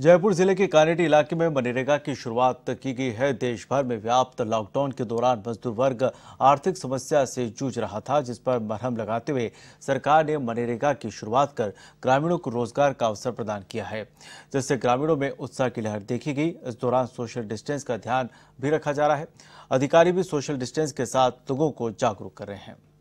जयपुर जिले के कानेटी इलाके में मनरेगा की शुरुआत की गई है देश भर में व्याप्त लॉकडाउन के दौरान मजदूर वर्ग आर्थिक समस्या से जूझ रहा था जिस पर मरहम लगाते हुए सरकार ने मनरेगा की शुरुआत कर ग्रामीणों को रोजगार का अवसर प्रदान किया है जिससे ग्रामीणों में उत्साह की लहर देखी गई इस दौरान सोशल डिस्टेंस का ध्यान भी रखा जा रहा है अधिकारी भी सोशल डिस्टेंस के साथ लोगों को जागरूक कर रहे हैं